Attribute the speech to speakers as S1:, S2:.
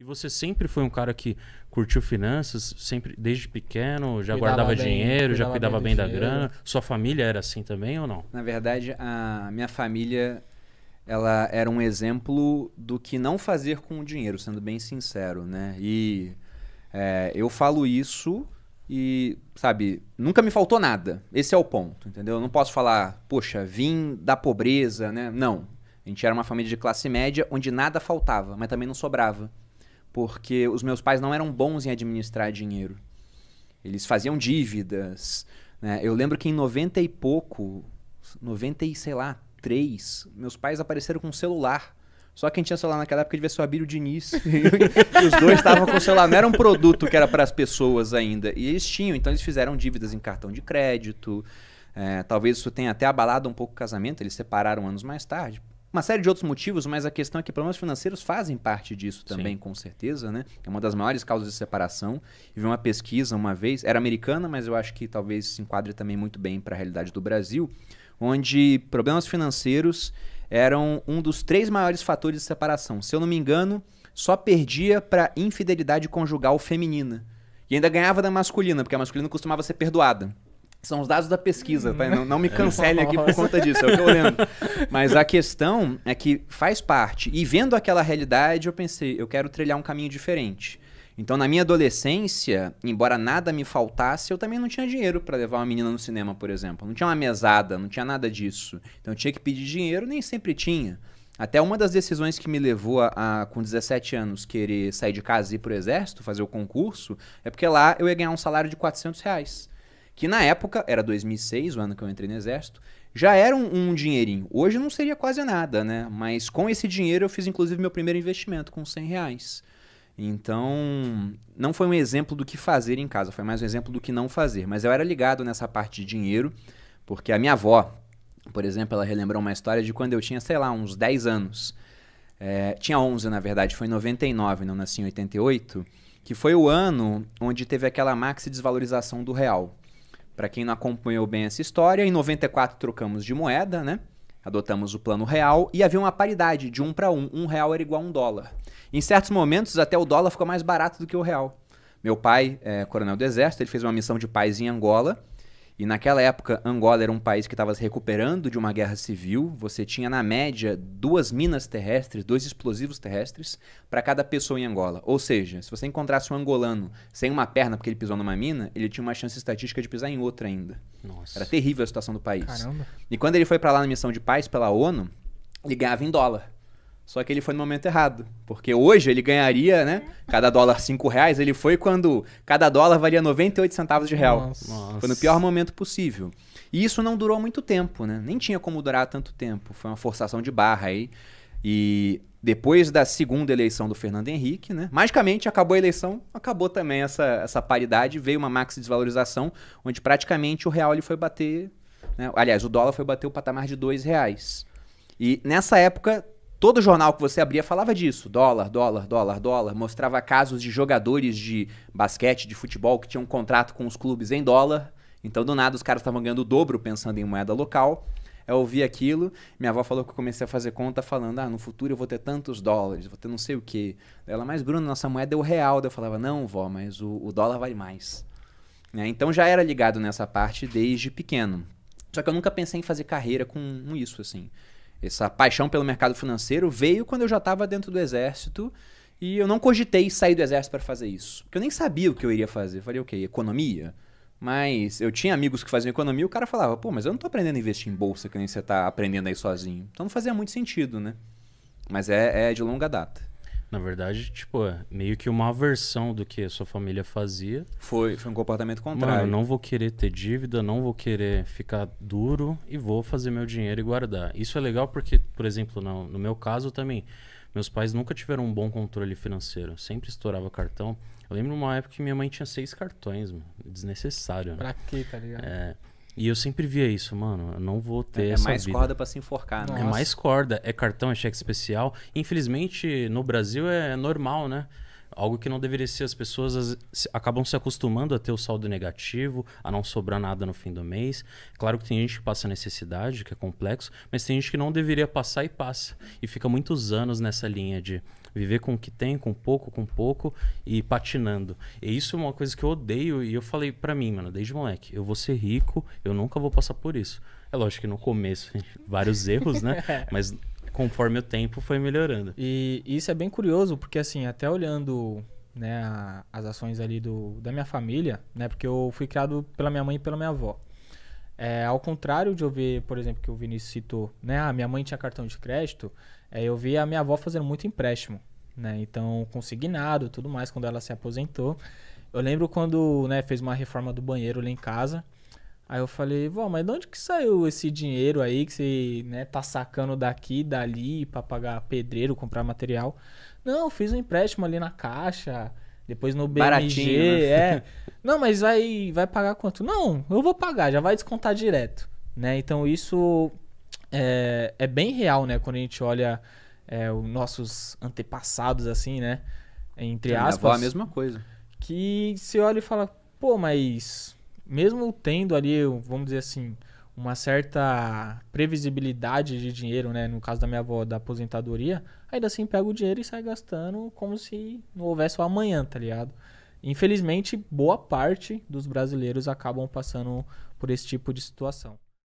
S1: E você sempre foi um cara que curtiu finanças, sempre desde pequeno, já cuidava guardava bem, dinheiro, cuidava já cuidava bem, bem da dinheiro. grana. Sua família era assim também ou não?
S2: Na verdade, a minha família ela era um exemplo do que não fazer com o dinheiro, sendo bem sincero, né? E é, eu falo isso e, sabe, nunca me faltou nada. Esse é o ponto, entendeu? Eu não posso falar, poxa, vim da pobreza, né? Não. A gente era uma família de classe média onde nada faltava, mas também não sobrava porque os meus pais não eram bons em administrar dinheiro. Eles faziam dívidas. Né? Eu lembro que em 90 e pouco, 90 e sei lá, 3, meus pais apareceram com um celular. Só quem tinha celular naquela época devia ser o Abílio Diniz. e os dois estavam com celular. Não era um produto que era para as pessoas ainda. E eles tinham, então eles fizeram dívidas em cartão de crédito. É, talvez isso tenha até abalado um pouco o casamento. Eles separaram anos mais tarde uma série de outros motivos, mas a questão é que problemas financeiros fazem parte disso também, Sim. com certeza, né? É uma das maiores causas de separação. Eu vi uma pesquisa uma vez, era americana, mas eu acho que talvez se enquadre também muito bem para a realidade do Brasil, onde problemas financeiros eram um dos três maiores fatores de separação. Se eu não me engano, só perdia para infidelidade conjugal feminina. E ainda ganhava da masculina, porque a masculina costumava ser perdoada. São os dados da pesquisa, tá? não, não, me é. cancele aqui por conta disso, é o que eu lembro. Mas a questão é que faz parte. E vendo aquela realidade, eu pensei, eu quero trilhar um caminho diferente. Então, na minha adolescência, embora nada me faltasse, eu também não tinha dinheiro para levar uma menina no cinema, por exemplo. Não tinha uma mesada, não tinha nada disso. Então, eu tinha que pedir dinheiro, nem sempre tinha. Até uma das decisões que me levou a, a, com 17 anos, querer sair de casa e ir para o exército, fazer o concurso, é porque lá eu ia ganhar um salário de 400 reais que na época, era 2006, o ano que eu entrei no Exército, já era um, um, dinheirinho. Hoje não seria quase nada, né? Mas com esse dinheiro eu fiz inclusive meu primeiro investimento com 100 reais. Então, não foi um exemplo do que fazer em casa, foi mais um exemplo do que não fazer. Mas eu era ligado nessa parte de dinheiro, porque a minha avó, por exemplo, ela relembrou uma história de quando eu tinha, sei lá, uns 10 anos. É, tinha 11, na verdade, foi em 99, não nasci em 88, que foi o ano onde teve aquela maxi desvalorização do real. Para quem não acompanhou bem essa história, em 94 trocamos de moeda, né? Adotamos o plano real e havia uma paridade de um para um. Um real era igual a um dólar. Em certos momentos, até o dólar ficou mais barato do que o real. Meu pai, é, coronel do exército, ele fez uma missão de paz em Angola e naquela época, Angola era um país que estava se recuperando de uma guerra civil. Você tinha, na média, duas minas terrestres, dois explosivos terrestres para cada pessoa em Angola. Ou seja, se você encontrasse um angolano sem uma perna porque ele pisou numa mina, ele tinha uma chance estatística de pisar em outra ainda. Nossa. Era terrível a situação do país. Caramba. E quando ele foi para lá na missão de paz pela ONU, ele ganhava em dólar. Só que ele foi no momento errado. Porque hoje ele ganharia, né? Cada dólar 5 reais. Ele foi quando cada dólar valia 98 centavos de real.
S1: Nossa. Foi no
S2: pior momento possível. E isso não durou muito tempo, né? Nem tinha como durar tanto tempo. Foi uma forçação de barra aí. E depois da segunda eleição do Fernando Henrique, né? Magicamente acabou a eleição, acabou também essa, essa paridade, veio uma maxi desvalorização, onde praticamente o real ele foi bater. Né? Aliás, o dólar foi bater o patamar de dois reais. E nessa época Todo jornal que você abria falava disso: dólar, dólar, dólar, dólar. Mostrava casos de jogadores de basquete, de futebol, que tinham um contrato com os clubes em dólar. Então, do nada, os caras estavam ganhando o dobro pensando em moeda local. Eu ouvi aquilo, minha avó falou que eu comecei a fazer conta falando: ah, no futuro eu vou ter tantos dólares, vou ter não sei o quê. Ela, mas Bruno, nossa moeda é o real. Eu falava: não, vó, mas o, o dólar vale mais. Né? Então já era ligado nessa parte desde pequeno. Só que eu nunca pensei em fazer carreira com isso, assim. Essa paixão pelo mercado financeiro veio quando eu já estava dentro do exército e eu não cogitei sair do exército para fazer isso. Porque eu nem sabia o que eu iria fazer. Eu falei, quê? economia? Mas eu tinha amigos que faziam economia e o cara falava, pô, mas eu não estou aprendendo a investir em bolsa que nem você está aprendendo aí sozinho. Então não fazia muito sentido, né? Mas é, é de longa data. Na verdade, tipo, é
S1: meio que uma aversão do que a sua família fazia.
S2: Foi, foi um comportamento contrário. Mano, não
S1: vou querer ter dívida, não vou querer ficar duro e vou fazer meu dinheiro e guardar. Isso é legal porque, por exemplo, no, no meu caso também, meus pais nunca tiveram um bom controle financeiro. Sempre estourava cartão. Eu lembro uma época que minha mãe tinha seis cartões, mano. Desnecessário, né? Pra
S2: quê, tá ligado? É.
S1: E eu sempre via isso, mano. Eu não vou ter é, é essa. É mais vida. corda para se enforcar, né? É mais corda, é cartão, é cheque especial. Infelizmente, no Brasil é normal, né? Algo que não deveria ser. As pessoas acabam se acostumando a ter o saldo negativo, a não sobrar nada no fim do mês. Claro que tem gente que passa necessidade, que é complexo, mas tem gente que não deveria passar e passa. E fica muitos anos nessa linha de viver com o que tem, com pouco, com pouco e patinando. E isso é uma coisa que eu odeio e eu falei para mim, mano, desde moleque, eu vou ser rico, eu nunca vou passar por isso. É lógico que no começo, vários erros, né? É. Mas conforme o tempo foi melhorando. E isso é bem curioso, porque assim, até
S3: olhando né, a, as ações ali do, da minha família, né, porque eu fui criado pela minha mãe e pela minha avó. É, ao contrário de eu ver, por exemplo, que o Vinícius citou, né, a ah, minha mãe tinha cartão de crédito, é, eu vi a minha avó fazendo muito empréstimo, né, então consignado, tudo mais, quando ela se aposentou. Eu lembro quando, né, fez uma reforma do banheiro lá em casa, Aí eu falei, vó, mas de onde que saiu esse dinheiro aí que você né, tá sacando daqui, dali, pra pagar pedreiro, comprar material? Não, fiz um empréstimo ali na caixa, depois no BMG, Baratinho, né? é. Não, mas vai, vai pagar quanto? Não, eu vou pagar, já vai descontar direto, né? Então isso é, é bem real, né? Quando a gente olha é, os nossos antepassados, assim, né? Entre aspas. Então, minha avó é a mesma coisa. Que se olha e fala, pô, mas mesmo tendo ali, vamos dizer assim, uma certa previsibilidade de dinheiro, né? No caso da minha avó, da aposentadoria, ainda assim pega o dinheiro e sai gastando como se não houvesse o amanhã, tá ligado? Infelizmente, boa parte dos brasileiros acabam passando por esse tipo de situação.